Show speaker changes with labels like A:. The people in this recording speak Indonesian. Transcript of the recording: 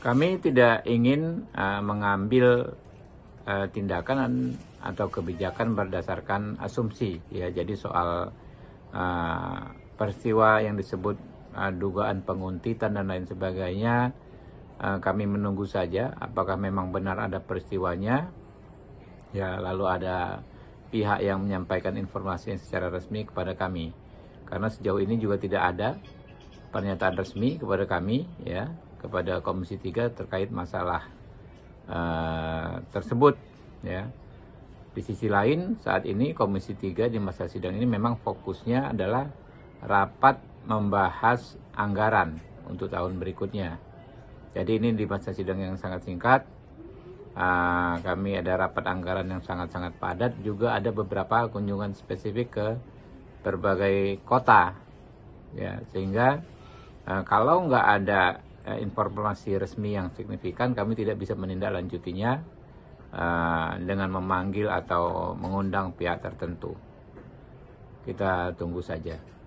A: Kami tidak ingin uh, mengambil uh, tindakan atau kebijakan berdasarkan asumsi ya. Jadi soal uh, peristiwa yang disebut uh, dugaan penguntitan dan lain sebagainya uh, kami menunggu saja apakah memang benar ada peristiwanya ya lalu ada pihak yang menyampaikan informasi secara resmi kepada kami karena sejauh ini juga tidak ada pernyataan resmi kepada kami ya kepada Komisi 3 terkait masalah uh, tersebut ya. Di sisi lain saat ini Komisi 3 di masa sidang ini memang fokusnya adalah rapat membahas anggaran untuk tahun berikutnya. Jadi ini di masa sidang yang sangat singkat uh, kami ada rapat anggaran yang sangat-sangat padat juga ada beberapa kunjungan spesifik ke berbagai kota ya sehingga uh, kalau nggak ada Eh, informasi resmi yang signifikan kami tidak bisa menindaklanjutinya uh, dengan memanggil atau mengundang pihak tertentu. Kita tunggu saja.